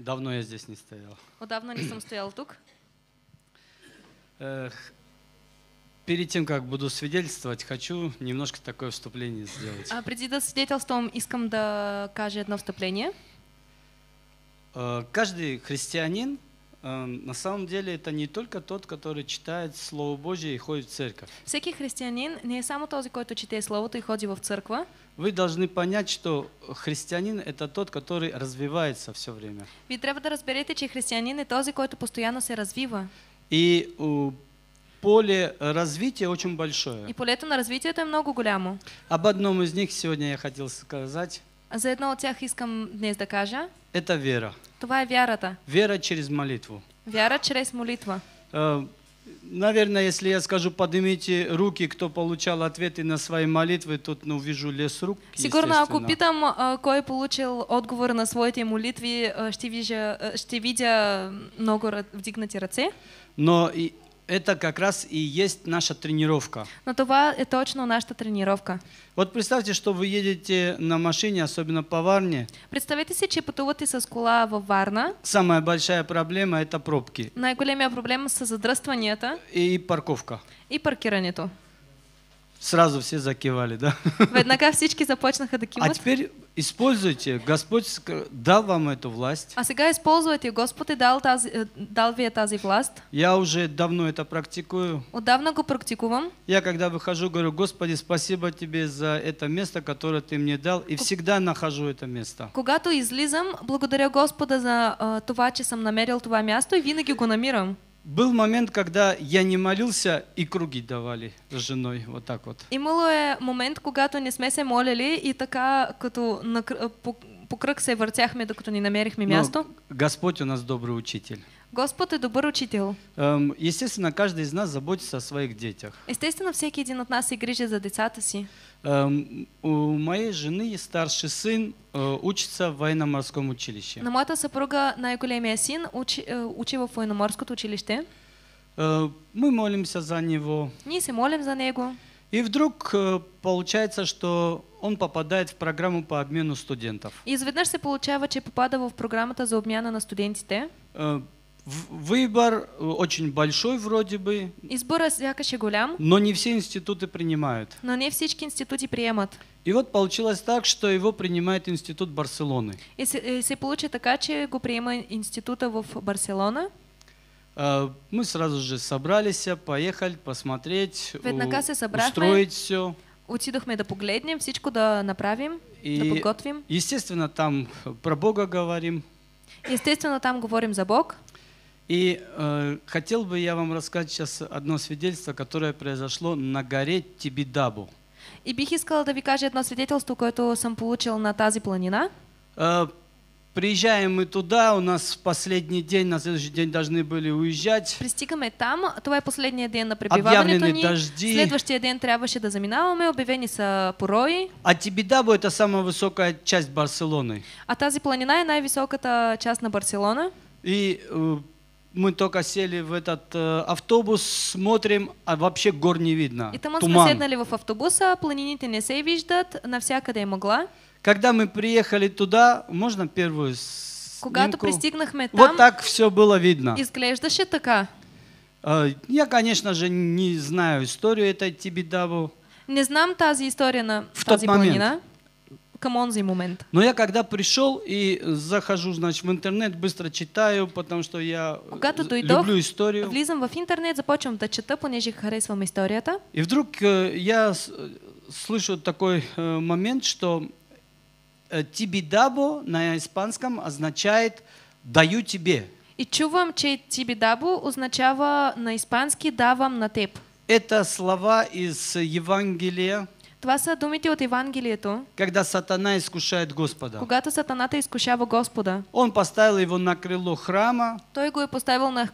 Давно я здесь не стоял. Odavno nisam stojal tuk. Э, Перед тем, как буду свидетельствовать, хочу немножко такое вступление сделать. А, преди да свидетелствам искам да каже одно вступление. Э, Каждый христианин, э, на самом деле, это не только тот, который читает Слово Божье и ходит в церковь. Всеки христианин не е само този, който чете Словото и ходи в церковь? вы должны понять, что христианин – это тот, который развивается все время. Ви трябва да разберете, че християнин е този, който постоянно се развивает. И поле развития очень большое. И поле на развитието это много голямо. Об одном из них сегодня я хотел сказать. За едно от тех, искам днес да кажа. Это вера. Това е вярата. Вера через молитву. Вера через молитва. Э, Наверное, если я скажу «поднимите руки», кто получал ответы на свои молитвы, тут ну, вижу лес рук, Сигурно, ако питам а, кой получил отговор на своите молитви, что видя, что видя много вдигнати ръце. Но и, это как раз и есть наша тренировка. Но това е точно наша тренировка. Вот представьте, что вы едете на машине, особенно по Варне. Представете себе, че пътувате с кола в Варна. Самая большая проблема это пробки. Най-големия проблема са задръстванията. И парковка. И паркирането. Сразу все закивали, да? Веднака всички започнаха да а киват. А теперь используйте, Господь дал вам эту власть. А сега используйте, Господь дал, тази, дал ви тази власть. Я уже давно это практикую. Отдавна го практикувам. Я когда выхожу, говорю, Господи, спасибо Тебе за это место, которое Ты мне дал, и всегда нахожу это место. Когато излизам, благодаря Господа за а, това, че съм намерил това място и винаги го намирам был момент, когда я не молился и круги давали с женой, вот так вот. Имало е момент, когато не сме се молили и така, като накр... по кръг се въртяхме, докато ни намерихме място. Но Господь е у нас добър учител. Господ е добър учител. Um, естественно, каждый из нас заботится о своих детях. Естествено, всеки един от нас се грижи за децата си. Um, у моей жены и старший сын uh, учится в военно-морском училище. На моята съпруга най-големия син учи, учи в военно-морското училище. Uh, мы молимся за него. Ние се молим за него. И вдруг uh, получается, что он попадает в программу по обмену студентов. И изведнъж се получава, че попада в программата за обмяна на студентите. Э, выбор э, очень большой вроде бы. Избора сякаш голям. Но не все институты принимают. Но не все институты приемат. И вот получилось так, что его принимает институт Барселоны. И се получи така, че го приема института в Барселона. Э, мы сразу же собрались, поехали посмотреть, Веднака устроить все. отидохме да погледнем, всичко да направим, и, да подготвим. Естествено там про Бога говорим. Естествено там говорим за Бог. И э, хотел бы я вам рассказать сейчас одно свидетельство, которое произошло на горе Тибидабу. И бих искала да ви кажа едно свидетелство, което съм получил на тази планина. Е, Приезжаем мы туда, у нас последний день, на следующий день должны были уезжать. Пристигаме там, это е последния ден на пребиваването ни. Дъжди. Следващия ден трябваше да заминаваме, обявени са порои. А Тибидабо это самая высокая часть Барселоны. А тази планина е най-високата част на Барселона. И мы только сели в этот автобус, смотрим, а вообще гор не видно. И там мы седнали в автобуса, планините не се виждат, навсякъде е могла. Когда мы приехали туда, можно первую снимку? Когато пристигнахме там, вот так все было видно. Изглеждаше така. А, я, конечно же, не знаю историю этой Тибидабу. Не знам тази история на в тази тот момент. планина. момент. Но я когда пришел и захожу, значит, в интернет, быстро читаю, потому что я Когато дойдох, люблю историю. Влизам в интернет, започвам да чета, понеже харесвам историята. И вдруг э, я слышу такой э, момент, что Э, тибидабо на испанском означает «даю тебе». И чувам, че тибидабо означава на испански «давам на теб». Это слова из Евангелия. Това са думите от Евангелието. Когда сатана искушает Господа. Когато сатаната искушава Господа. Он поставил его на крыло храма. Той го е поставил на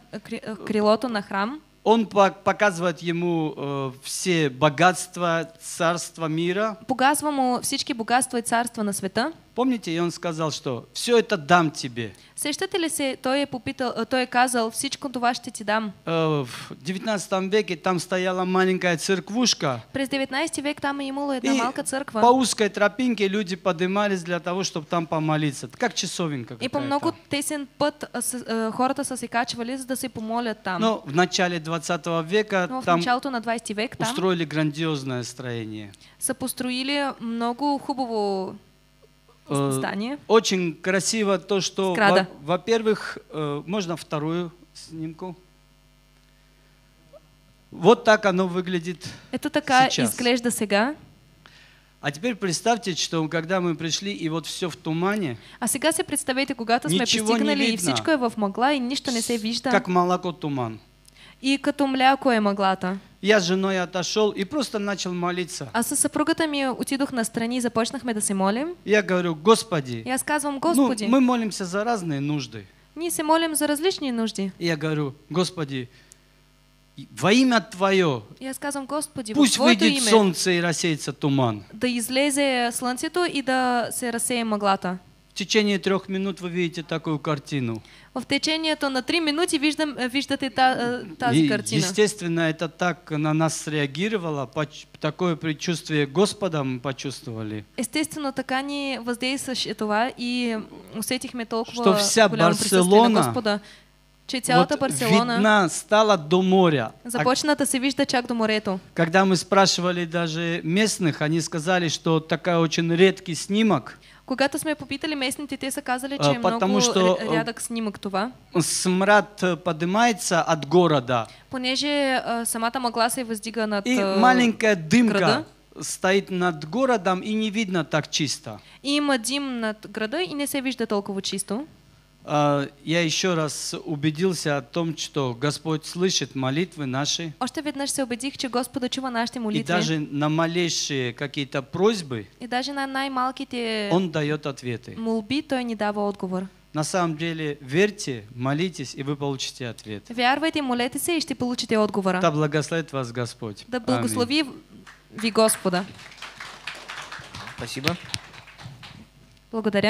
крилото на храм. Он показывает ему э, все богатства царства мира. Показва му всички богатства и царства на света. Помните, и он сказал, что все это дам тебе. Сещате ли се, той е, попитал, э, той е казал, всичко това ще ти дам. Э, в 19 веке там стояла маленькая церквушка. През 19 век там имало една и малка църква. по узкой тропинке люди поднимались для того, чтобы там помолиться. Как часовенка И по много тесен път а, а, хората са се качвали, за да се помолят там. Но в начале 20 века Но в там началото на 20 век там устроили грандиозное строение. Са построили много хубаво Здание. Э, очень красиво то, что, во-первых, во э, можно вторую снимку. Вот так оно выглядит Это такая изглежда сега. А теперь представьте, что когда мы пришли, и вот все в тумане. А сега се представете, когато сме пристигнали, и всичко е в могла и ничто не се вижда. Как молоко туман. И като мляко е мъглата я с женой отошел и просто начал молиться. А со съпругата ми отидох на страни и започнахме да се молим. Я говорю, Господи. Я сказывам, Господи. Ну, мы молимся за разные нужды. Не се молим за различные нужды. Я говорю, Господи, во имя Твое, я сказам, Господи, пусть выйдет имя, солнце и рассеется туман. Да излезе слънцето и да се рассее мъглата. В течение трех минут вы видите такую картину. В течение то на три минуты виждам, э, виждате э, тази и, картина. Естественно, это так на нас среагировало, такое предчувствие Господом почувствовали. Естественно, така ни воздействаше това и усетихме толкова Что вся Барселона, Господа, че вот Барселона видна стала до моря. А Започната се вижда чак до морето. Когда мы спрашивали даже местных, они сказали, что такая очень редкий снимок. Когато сме попитали местните, те са казали, че е много что рядък снимък това. Смрад поднимается от города. Понеже самата мъгла се въздига над И маленькая дымка града. стоит над городом и не видно так чисто. И има дим над града и не се вижда толкова чисто. А, я еще раз убедился о том, что Господь слышит молитвы наши. Още веднъж се убедих, че Господ чува нашите молитви. И даже на малейшие какие-то просьбы. И даже на най Он дает ответы. Молби той ни дава отговор. На самом деле, верьте, молитесь, и вы получите ответ. Вярвайте, молитесь, и ще получите отговора. Да благословит вас Господь. Да благослови ви Господа. Спасибо. Благодаря.